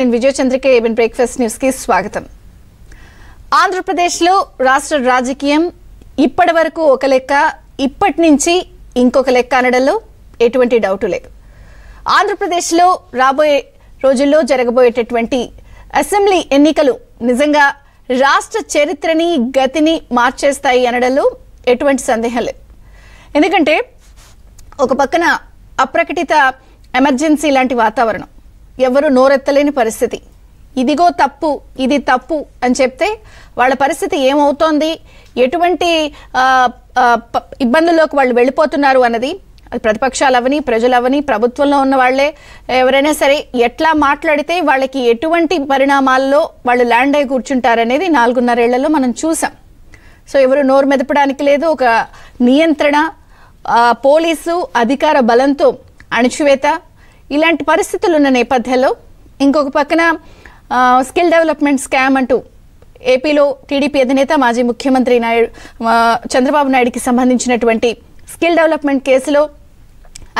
నేను Vijayachandrika ABN breakfast news కి స్వాగతం ఆంధ్రప్రదేశ్ లో రాష్ట్ర రాజకీయం ఇప్పటి వరకు ఒక లెక్క ఇప్పటి నుంచి ఇంకొక లెక్క అనడంలో ఎటువంటి డౌట్ లేదు ఆంధ్రప్రదేశ్ లో రాబోయే రోజుల్లో జరగబోయేటటువంటి అసెంబ్లీ ఎన్నికలు నిజంగా రాష్ట్ర చరిత్రని గతిని మార్చేస్తాయి అనడంలో ఎటువంటి సందేహం లేదు ఎందుకంటే ఒక పక్కన అప్రకటిత ఎమర్జెన్సీ లాంటి వాతావరణం ఎవరు నోరెత్తలేని పరిస్థితి ఇదిగో తప్పు ఇది తప్పు అని చెప్తే వాళ్ళ పరిస్థితి ఏమవుతోంది ఎటువంటి ఇబ్బందుల్లోకి వాళ్ళు వెళ్ళిపోతున్నారు అన్నది అది ప్రతిపక్షాలు అవని ప్రజలు అవని ప్రభుత్వంలో ఉన్న వాళ్ళే ఎవరైనా సరే ఎట్లా మాట్లాడితే వాళ్ళకి ఎటువంటి పరిణామాల్లో వాళ్ళు ల్యాండ్ అయి కూర్చుంటారనేది నాలుగున్నరేళ్లలో మనం చూసాం సో ఎవరు నోరు మెదపడానికి లేదు ఒక నియంత్రణ పోలీసు అధికార బలంతో అణచివేత ఇలాంటి పరిస్థితులు ఉన్న నేపథ్యంలో ఇంకొక పక్కన స్కిల్ డెవలప్మెంట్ స్కామ్ అంటూ ఏపీలో టీడీపీ అధినేత మాజీ ముఖ్యమంత్రి నాయుడు చంద్రబాబు నాయుడుకి సంబంధించినటువంటి స్కిల్ డెవలప్మెంట్ కేసులో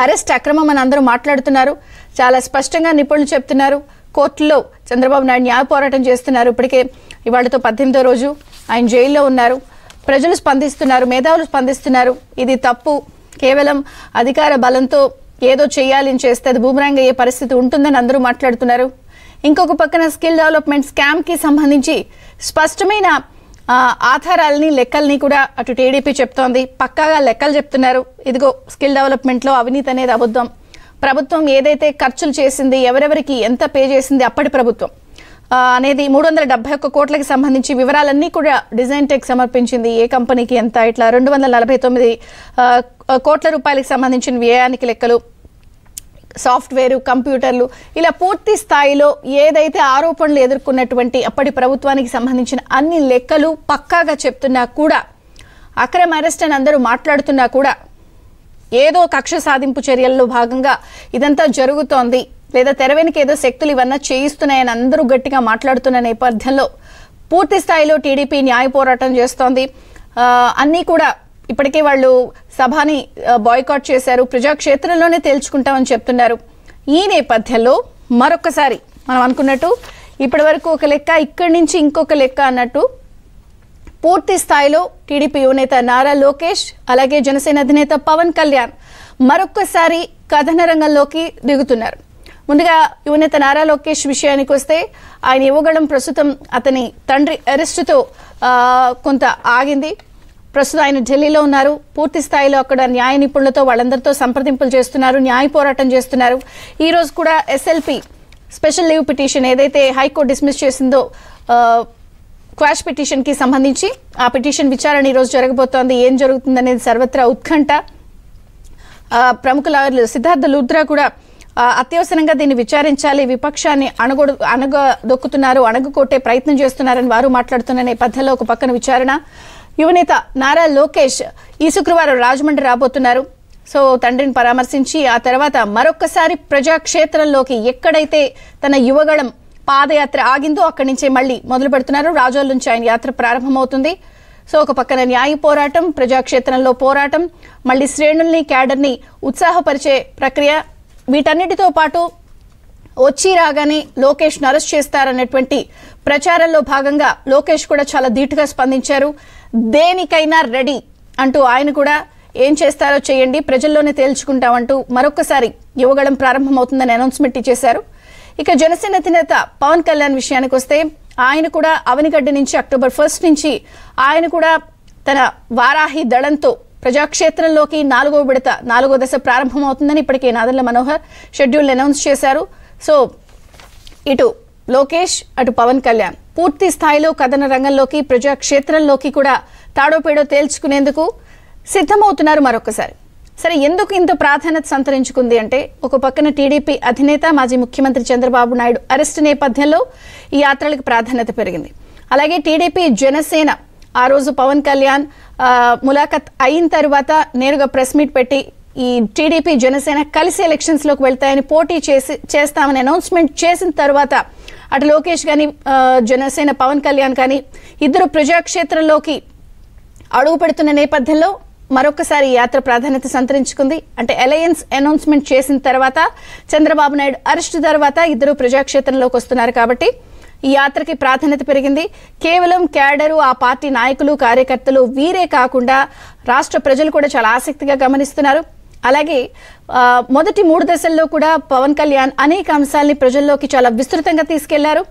అరెస్ట్ అక్రమం అని అందరూ మాట్లాడుతున్నారు చాలా స్పష్టంగా నిపుణులు చెప్తున్నారు కోర్టులో చంద్రబాబు నాయుడు న్యాయ పోరాటం చేస్తున్నారు ఇప్పటికే ఇవాళతో పద్దెనిమిదో రోజు ఆయన జైల్లో ఉన్నారు ప్రజలు స్పందిస్తున్నారు మేధావులు స్పందిస్తున్నారు ఇది తప్పు కేవలం అధికార బలంతో ఏదో చేయాలని చేస్తే అది భూమరాంగ్ అయ్యే పరిస్థితి ఉంటుందని అందరూ మాట్లాడుతున్నారు ఇంకొక పక్కన స్కిల్ డెవలప్మెంట్ స్కామ్కి సంబంధించి స్పష్టమైన ఆధారాలని లెక్కల్ని కూడా అటు టీడీపీ చెప్తోంది పక్కాగా లెక్కలు చెప్తున్నారు ఇదిగో స్కిల్ డెవలప్మెంట్లో అవినీతి అనేది అబద్ధం ప్రభుత్వం ఏదైతే ఖర్చులు చేసింది ఎవరెవరికి ఎంత పే చేసింది అప్పటి ప్రభుత్వం అనేది మూడు వందల డెబ్బై ఒక్క కోట్లకి సంబంధించి వివరాలన్నీ కూడా డిజైన్ టెక్ సమర్పించింది ఏ కంపెనీకి ఎంత ఇట్లా రెండు వందల నలభై తొమ్మిది కోట్ల రూపాయలకు సంబంధించిన వ్యయానికి లెక్కలు సాఫ్ట్వేర్ కంప్యూటర్లు ఇలా పూర్తి స్థాయిలో ఏదైతే ఆరోపణలు ఎదుర్కొన్నటువంటి అప్పటి ప్రభుత్వానికి సంబంధించిన అన్ని లెక్కలు పక్కాగా చెప్తున్నా కూడా అక్రమ అరెస్ట్ అని అందరూ మాట్లాడుతున్నా కూడా ఏదో కక్ష సాధింపు చర్యల్లో భాగంగా ఇదంతా జరుగుతోంది లేదా తెరవెనికి ఏదో శక్తులు ఇవన్నీ చేయిస్తున్నాయని అందరూ గట్టిగా మాట్లాడుతున్న నేపథ్యంలో పూర్తి స్థాయిలో టీడీపీ న్యాయ పోరాటం చేస్తోంది అన్నీ కూడా ఇప్పటికే వాళ్ళు సభని బాయ్కాట్ చేశారు ప్రజాక్షేత్రంలోనే తేల్చుకుంటామని చెప్తున్నారు ఈ నేపథ్యంలో మరొకసారి మనం అనుకున్నట్టు ఇప్పటి వరకు ఒక లెక్క ఇక్కడి నుంచి ఇంకొక లెక్క అన్నట్టు పూర్తి స్థాయిలో టీడీపీ యువనేత నారా లోకేష్ అలాగే జనసేన అధినేత పవన్ కళ్యాణ్ మరొక్కసారి కథన రంగంలోకి దిగుతున్నారు ముందుగా యువనేత నారా లోకేష్ విషయానికి వస్తే ఆయన ఇవ్వగడం ప్రస్తుతం అతని తండ్రి అరెస్టుతో కొంత ఆగింది ప్రస్తుతం ఆయన ఢిల్లీలో ఉన్నారు పూర్తి స్థాయిలో అక్కడ న్యాయ నిపుణులతో వాళ్ళందరితో సంప్రదింపులు చేస్తున్నారు న్యాయ పోరాటం చేస్తున్నారు ఈ రోజు కూడా ఎస్ఎల్పీ స్పెషల్ లీవ్ పిటిషన్ ఏదైతే హైకోర్టు డిస్మిస్ చేసిందో క్వాష్ పిటిషన్ కి సంబంధించి ఆ పిటిషన్ విచారణ ఈరోజు జరగబోతోంది ఏం జరుగుతుందనేది సర్వత్రా ఉత్కంఠ ప్రముఖ లాయర్లు సిద్ధార్థ లూద్రా కూడా అత్యవసరంగా దీన్ని విచారించాలి విపక్షాన్ని అణగొడు అణగ దొక్కుతున్నారు అణగకొట్టే ప్రయత్నం చేస్తున్నారని వారు మాట్లాడుతున్న నేపథ్యంలో ఒక పక్కన విచారణ యువనేత నారా లోకేష్ ఈ శుక్రవారం రాజమండ్రి రాబోతున్నారు సో తండ్రిని పరామర్శించి ఆ తర్వాత మరొక్కసారి ప్రజాక్షేత్రంలోకి ఎక్కడైతే తన యువగళం పాదయాత్ర ఆగిందో అక్కడి నుంచే మళ్ళీ మొదలు పెడుతున్నారు రాజోల్ నుంచి ఆయన యాత్ర ప్రారంభమవుతుంది సో ఒక పక్కన న్యాయ పోరాటం ప్రజాక్షేత్రంలో పోరాటం మళ్ళీ శ్రేణుల్ని క్యాడర్ని ఉత్సాహపరిచే ప్రక్రియ వీటన్నిటితో పాటు వచ్చి రాగానే లోకేష్ను అరెస్ట్ చేస్తారనేటువంటి ప్రచారంలో భాగంగా లోకేష్ కూడా చాలా ధీటుగా స్పందించారు దేనికైనా రెడీ అంటూ ఆయన కూడా ఏం చేస్తారో చేయండి ప్రజల్లోనే తేల్చుకుంటామంటూ మరొకసారి యువగళం ప్రారంభమవుతుందని అనౌన్స్మెంట్ ఇచ్చేశారు ఇక జనసేన అధినేత పవన్ కళ్యాణ్ విషయానికి వస్తే ఆయన కూడా అవనిగడ్డ నుంచి అక్టోబర్ ఫస్ట్ నుంచి ఆయన కూడా తన వారాహి దళంతో ప్రజాక్షేత్రంలోకి నాలుగో విడత నాలుగో దశ ప్రారంభమవుతుందని ఇప్పటికే నాదల్ల మనోహర్ షెడ్యూల్ అనౌన్స్ చేశారు సో ఇటు లోకేష్ అటు పవన్ కళ్యాణ్ పూర్తి స్థాయిలో కథన రంగంలోకి ప్రజాక్షేత్రంలోకి కూడా తాడోపేడో తేల్చుకునేందుకు సిద్ధమవుతున్నారు మరొకసారి సరే ఎందుకు ఇంత ప్రాధాన్యత సంతరించుకుంది అంటే ఒక పక్కన టీడీపీ అధినేత మాజీ ముఖ్యమంత్రి చంద్రబాబు నాయుడు అరెస్టు నేపథ్యంలో ఈ యాత్రలకు ప్రాధాన్యత పెరిగింది అలాగే టీడీపీ జనసేన ఆ రోజు పవన్ కళ్యాణ్ ములాఖత్ అయిన తర్వాత నేరుగా ప్రెస్ మీట్ పెట్టి ఈ టీడీపీ జనసేన కలిసి ఎలక్షన్స్లోకి వెళ్తాయని పోటీ చేసి చేస్తామని అనౌన్స్మెంట్ చేసిన తర్వాత అటు లోకేష్ కానీ జనసేన పవన్ కళ్యాణ్ కానీ ఇద్దరు ప్రజాక్షేత్రంలోకి అడుగు పెడుతున్న నేపథ్యంలో మరొకసారి యాత్ర ప్రాధాన్యత సంతరించుకుంది అంటే అలయన్స్ అనౌన్స్మెంట్ చేసిన తర్వాత చంద్రబాబు నాయుడు అరెస్ట్ తర్వాత ఇద్దరు ప్రజాక్షేత్రంలోకి వస్తున్నారు కాబట్టి ఈ యాత్రకి ప్రాధాన్యత పెరిగింది కేవలం క్యాడరు ఆ పార్టీ నాయకులు కార్యకర్తలు వీరే కాకుండా రాష్ట్ర ప్రజలు కూడా చాలా ఆసక్తిగా గమనిస్తున్నారు అలాగే మొదటి మూడు దశల్లో కూడా పవన్ కళ్యాణ్ అనేక అంశాలని ప్రజల్లోకి చాలా విస్తృతంగా తీసుకెళ్లారు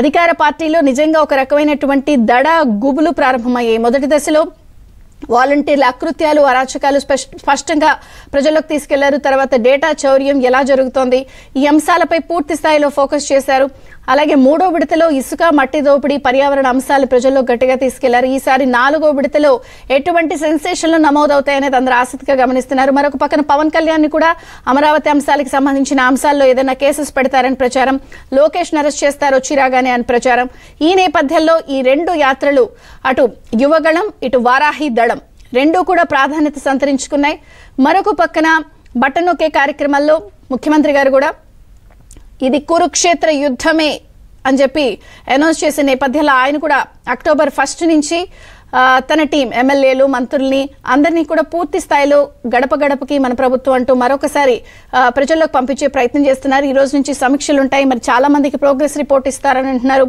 అధికార పార్టీలో నిజంగా ఒక రకమైనటువంటి దడ గుబులు ప్రారంభమయ్యాయి మొదటి దశలో వాలంటీర్ల అకృత్యాలు అరాచకాలు స్పష్టంగా ప్రజలకు తీసుకెళ్లారు తర్వాత డేటా చౌర్యం ఎలా జరుగుతోంది ఈ అంశాలపై పూర్తి స్థాయిలో ఫోకస్ చేశారు అలాగే మూడో విడతలో ఇసుక మట్టి దోపిడీ పర్యావరణ అంశాలు ప్రజల్లో గట్టిగా తీసుకెళ్లారు ఈసారి నాలుగో విడతలో ఎటువంటి సెన్సేషన్లు నమోదవుతాయనేది అందరూ ఆసక్తిగా గమనిస్తున్నారు మరొక పక్కన పవన్ కళ్యాణ్ కూడా అమరావతి అంశాలకు సంబంధించిన అంశాల్లో ఏదైనా కేసెస్ పెడతారని ప్రచారం లోకేష్ అరెస్ట్ చేస్తారు వచ్చి రాగానే అని ప్రచారం ఈ నేపథ్యంలో ఈ రెండు యాత్రలు అటు యువగళం ఇటు వారాహి దళం రెండూ కూడా ప్రాధాన్యత సంతరించుకున్నాయి మరొక పక్కన బట్టనొక్కే కార్యక్రమాల్లో ముఖ్యమంత్రి గారు కూడా ఇది కురుక్షేత్ర యుద్ధమే అని చెప్పి అనౌన్స్ చేసిన నేపథ్యంలో ఆయన కూడా అక్టోబర్ ఫస్ట్ నుంచి తన టీం ఎమ్మెల్యేలు మంత్రుల్ని అందరినీ కూడా పూర్తి స్థాయిలో గడప గడపకి మన ప్రభుత్వం అంటూ మరొకసారి ప్రజల్లోకి పంపించే ప్రయత్నం చేస్తున్నారు ఈ రోజు నుంచి సమీక్షలు ఉంటాయి మరి చాలా మందికి ప్రోగ్రెస్ రిపోర్ట్ ఇస్తారని అంటున్నారు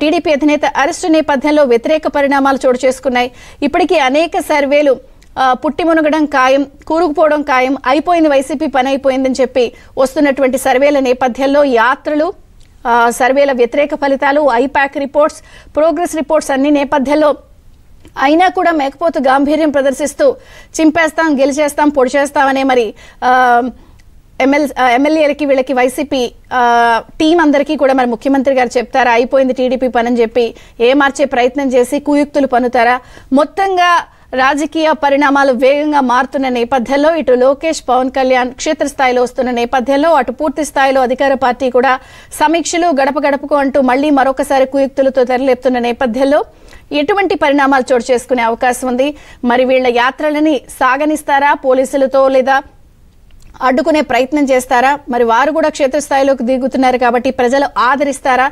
టీడీపీ అధినేత అరెస్టు నేపథ్యంలో వ్యతిరేక పరిణామాలు చోటు చేసుకున్నాయి ఇప్పటికీ అనేక సర్వేలు పుట్టి మునగడం ఖాయం కూరుకుపోవడం ఖాయం అయిపోయింది వైసీపీ పని అయిపోయిందని చెప్పి వస్తున్నటువంటి సర్వేల నేపథ్యంలో యాత్రలు సర్వేల వ్యతిరేక ఫలితాలు ఐపాక్ రిపోర్ట్స్ ప్రోగ్రెస్ రిపోర్ట్స్ అన్ని నేపథ్యంలో అయినా కూడా మేకపోతు గాంభీర్యం ప్రదర్శిస్తూ చింపేస్తాం గెలిచేస్తాం పొడిచేస్తామనే మరి ఎమ్మెల్ ఎమ్మెల్యేలకి వీళ్ళకి వైసీపీ టీం అందరికీ కూడా మరి ముఖ్యమంత్రి గారు చెప్తారా అయిపోయింది టీడీపీ పని అని చెప్పి ఏ మార్చే ప్రయత్నం చేసి కుయుక్తులు పన్నుతారా మొత్తంగా రాజకీయ పరిణామాలు వేగంగా మారుతున్న నేపథ్యంలో ఇటు లోకేష్ పవన్ కళ్యాణ్ క్షేత్రస్థాయిలో వస్తున్న నేపథ్యంలో అటు పూర్తి స్థాయిలో అధికార పార్టీ కూడా సమీక్షలు గడప గడపకు అంటూ మళ్లీ మరొకసారి కుయుక్తులతో తెరలేపుతున్న నేపథ్యంలో ఎటువంటి పరిణామాలు చోటు చేసుకునే అవకాశం ఉంది మరి వీళ్ల యాత్రలని సాగనిస్తారా పోలీసులతో లేదా అడ్డుకునే ప్రయత్నం చేస్తారా మరి వారు కూడా క్షేత్రస్థాయిలోకి దిగుతున్నారు కాబట్టి ప్రజలు ఆదరిస్తారా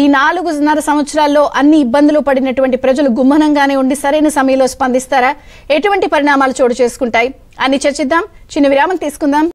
ఈ నాలుగున్నర సంవత్సరాల్లో అన్ని ఇబ్బందులు పడినటువంటి ప్రజలు గుమ్మనంగానే ఉండి సరైన సమయంలో స్పందిస్తారా ఎటువంటి పరిణామాలు చోటు చేసుకుంటాయి అని చర్చిద్దాం చిన్న విరామం తీసుకుందాం